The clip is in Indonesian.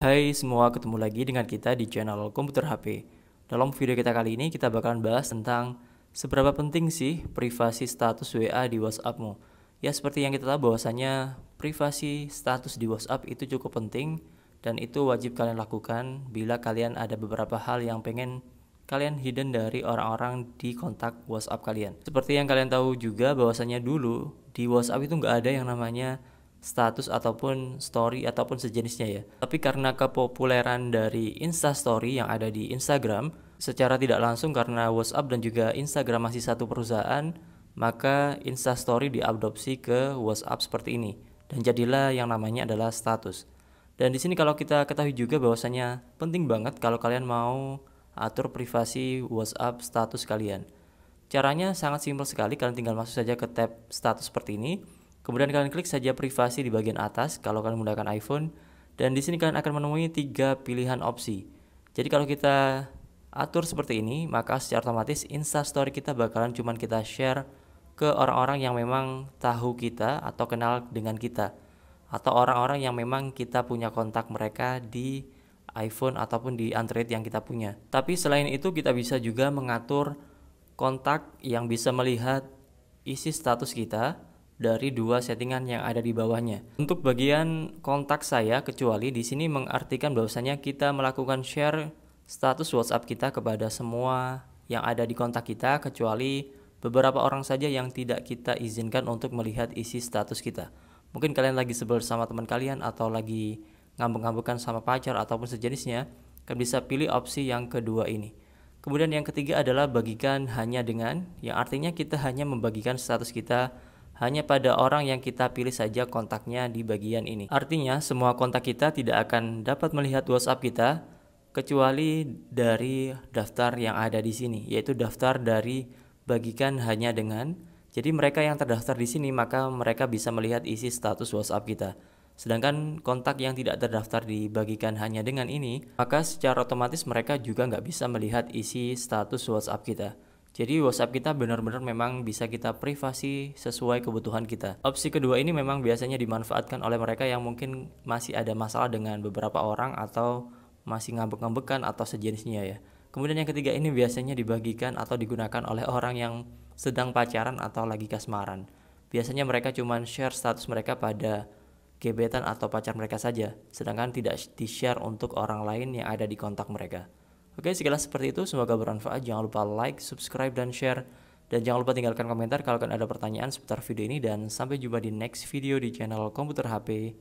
Hai semua, ketemu lagi dengan kita di channel Komputer HP. Dalam video kita kali ini kita bakalan bahas tentang seberapa penting sih privasi status WA di WhatsAppmu. Ya seperti yang kita tahu bahwasanya privasi status di WhatsApp itu cukup penting dan itu wajib kalian lakukan bila kalian ada beberapa hal yang pengen kalian hidden dari orang-orang di kontak WhatsApp kalian. Seperti yang kalian tahu juga bahwasanya dulu di WhatsApp itu nggak ada yang namanya status ataupun story ataupun sejenisnya ya. Tapi karena kepopuleran dari Insta Story yang ada di Instagram secara tidak langsung karena WhatsApp dan juga Instagram masih satu perusahaan, maka Insta Story diadopsi ke WhatsApp seperti ini dan jadilah yang namanya adalah status. Dan di sini kalau kita ketahui juga bahwasanya penting banget kalau kalian mau atur privasi WhatsApp status kalian. Caranya sangat simpel sekali, kalian tinggal masuk saja ke tab status seperti ini Kemudian kalian klik saja privasi di bagian atas kalau kalian menggunakan iPhone dan di sini kalian akan menemui tiga pilihan opsi. Jadi kalau kita atur seperti ini, maka secara otomatis insta story kita bakalan cuman kita share ke orang-orang yang memang tahu kita atau kenal dengan kita atau orang-orang yang memang kita punya kontak mereka di iPhone ataupun di Android yang kita punya. Tapi selain itu kita bisa juga mengatur kontak yang bisa melihat isi status kita dari dua settingan yang ada di bawahnya. Untuk bagian kontak saya, kecuali di sini mengartikan bahwasanya kita melakukan share status WhatsApp kita kepada semua yang ada di kontak kita, kecuali beberapa orang saja yang tidak kita izinkan untuk melihat isi status kita. Mungkin kalian lagi sebel sama teman kalian atau lagi ngambek-ngambekan sama pacar ataupun sejenisnya, kalian bisa pilih opsi yang kedua ini. Kemudian yang ketiga adalah bagikan hanya dengan, yang artinya kita hanya membagikan status kita hanya pada orang yang kita pilih saja kontaknya di bagian ini. Artinya, semua kontak kita tidak akan dapat melihat WhatsApp kita kecuali dari daftar yang ada di sini, yaitu daftar dari bagikan hanya dengan. Jadi mereka yang terdaftar di sini maka mereka bisa melihat isi status WhatsApp kita. Sedangkan kontak yang tidak terdaftar dibagikan hanya dengan ini, maka secara otomatis mereka juga nggak bisa melihat isi status WhatsApp kita. Jadi WhatsApp kita benar-benar memang bisa kita privasi sesuai kebutuhan kita. Opsi kedua ini memang biasanya dimanfaatkan oleh mereka yang mungkin masih ada masalah dengan beberapa orang atau masih ngambek-ngambekan atau sejenisnya ya. Kemudian yang ketiga ini biasanya dibagikan atau digunakan oleh orang yang sedang pacaran atau lagi kasmaran. Biasanya mereka cuma share status mereka pada gebetan atau pacar mereka saja, sedangkan tidak di-share untuk orang lain yang ada di kontak mereka. Oke, sekilas seperti itu. Semoga bermanfaat. Jangan lupa like, subscribe, dan share. Dan jangan lupa tinggalkan komentar kalau ada pertanyaan seputar video ini. Dan sampai jumpa di next video di channel Komputer HP.